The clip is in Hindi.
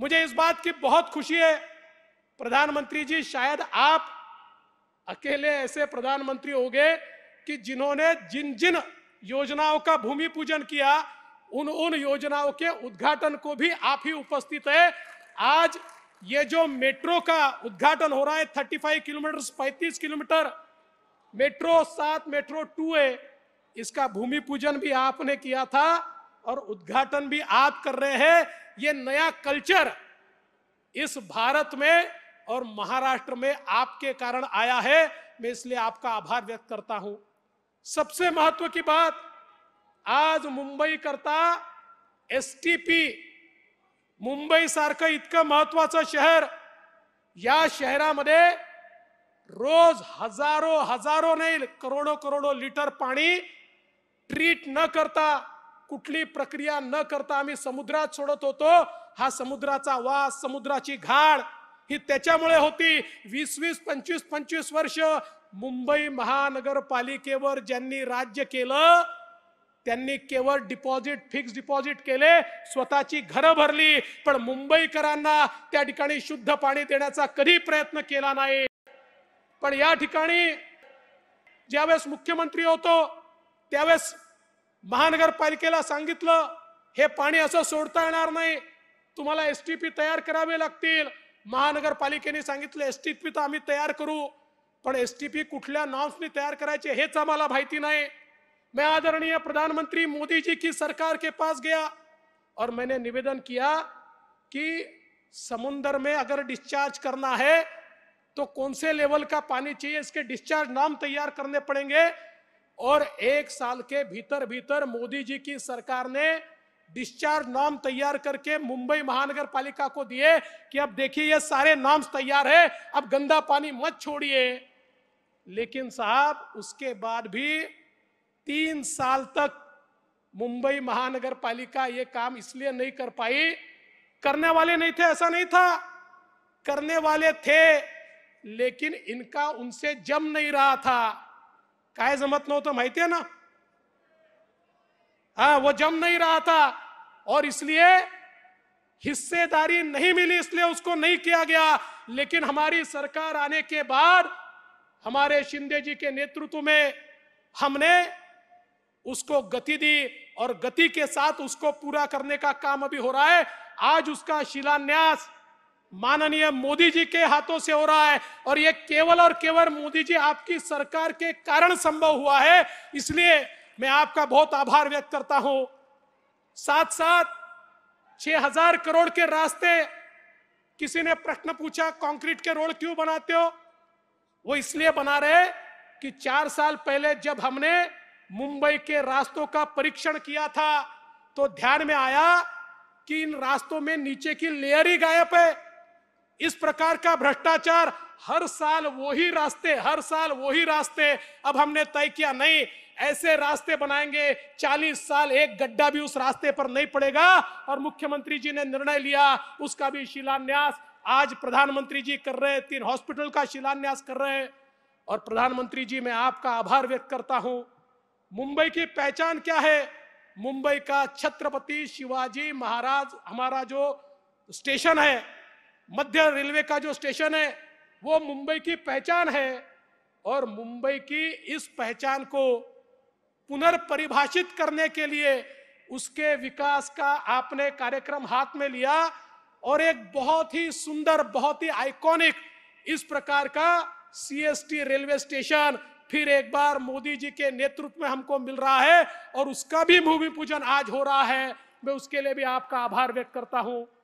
मुझे इस बात की बहुत खुशी है प्रधानमंत्री जी शायद आप अकेले ऐसे प्रधानमंत्री हो गए कि जिन्होंने जिन जिन योजनाओं का भूमि पूजन किया उन उन योजनाओं के उद्घाटन को भी आप ही उपस्थित है आज ये जो मेट्रो का उद्घाटन हो रहा है 35 किलोमीटर 35 किलोमीटर मेट्रो सात मेट्रो टू है इसका भूमि पूजन भी आपने किया था और उद्घाटन भी आप कर रहे हैं ये नया कल्चर इस भारत में और महाराष्ट्र में आपके कारण आया है मैं इसलिए आपका आभार व्यक्त करता हूं सबसे महत्व की बात आज मुंबई करता एसटीपी मुंबई सारख इतक महत्वाचं शहर या मध्य रोज हजारों हजारों नहीं करोड़ों करोडो लीटर पानी ट्रीट न करता कुठली प्रक्रिया न करता आम्ही समुद्रात सोडत होतो हा समुद्राचा वास समुद्राची घाण ही त्याच्यामुळे होती वीस वीस पंचवीस पंचवीस वर्ष मुंबई महानगरपालिकेवर ज्यांनी राज्य केलं त्यांनी केवळ डिपॉझिट फिक्स डिपॉझिट केले स्वतःची घरं भरली पण मुंबईकरांना त्या ठिकाणी शुद्ध पाणी देण्याचा कधी प्रयत्न केला नाही पण या ठिकाणी ज्यावेळेस मुख्यमंत्री होतो त्यावेळेस महानगर पालिके हे पाणी असं सोडता येणार एस टी पी तैयार करावे लागतील महानगरपालिकेने संगित एस टी पी तो आम्ही तैयार करू पण एस टी पी कुठल्या नॉर्म्सनी तयार करायचे हेच आम माहिती मैं आदरणीय प्रधानमंत्री मोदी जी की सरकार के पास गया और मैंने निवेदन किया कि समुन्दर में अगर डिस्चार्ज करना है तो कौन से लेवल का पानी चाहिए इसके डिस्चार्ज नाम तैयार करने पड़ेंगे और एक साल के भीतर भीतर मोदी जी की सरकार ने डिस्चार्ज नाम तैयार करके मुंबई महानगर पालिका को दिए कि अब देखिए ये सारे नाम्स तैयार है अब गंदा पानी मत छोड़िए लेकिन साहब उसके बाद भी तीन साल तक मुंबई महानगर पालिका ये काम इसलिए नहीं कर पाई करने वाले नहीं थे ऐसा नहीं था करने वाले थे लेकिन इनका उनसे जम नहीं रहा था काय जमत नव्हतं तो माहितीये ना हा वो जम नहीं रहा था और इसलिए हिस्सेदारी नहीं मिली इसलिए उसको नहीं किया गया लेकिन हमारी सरकार आने के बाद हमारे शिंदे जी के नेतृत्व में हमने उसको गति दी और गति के साथ उसको पूरा करने का काम अभी हो रहा है आज उसका शिलान्यास माननीय मोदी जी के हाथों से हो रहा है और यह केवल और केवल मोदी जी आपकी सरकार के कारण संभव हुआ है इसलिए मैं आपका बहुत आभार व्यक्त करता हूं साथ साथ हजार करोड़ के रास्ते किसी ने प्रश्न पूछा कंक्रीट के रोड क्यों बनाते हो वो इसलिए बना रहे कि चार साल पहले जब हमने मुंबई के रास्तों का परीक्षण किया था तो ध्यान में आया कि इन रास्तों में नीचे की लेयर ही गायब है इस प्रकार का भ्रष्टाचार हर साल वही रास्ते हर साल वही रास्ते अब हमने तय किया नहीं ऐसे रास्ते बनाएंगे 40 साल एक गड्ढा भी उस रास्ते पर नहीं पड़ेगा और मुख्यमंत्री जी ने निर्णय लिया उसका भी शिलान्यास आज प्रधानमंत्री जी कर रहे तीन हॉस्पिटल का शिलान्यास कर रहे और प्रधानमंत्री जी मैं आपका आभार व्यक्त करता हूं मुंबई की पहचान क्या है मुंबई का छत्रपति शिवाजी महाराज हमारा जो स्टेशन है मध्य रेलवे का जो स्टेशन है वो मुंबई की पहचान है और मुंबई की इस पहचान को पुनर्परिभाषित करने के लिए उसके विकास का आपने कार्यक्रम हाथ में लिया और एक बहुत ही सुंदर बहुत ही आइकॉनिक इस प्रकार का सीएसटी रेलवे स्टेशन फिर एक बार मोदी जी के नेतृत्व में हमको मिल रहा है और उसका भी भूमि पूजन आज हो रहा है मैं उसके लिए भी आपका आभार व्यक्त करता हूं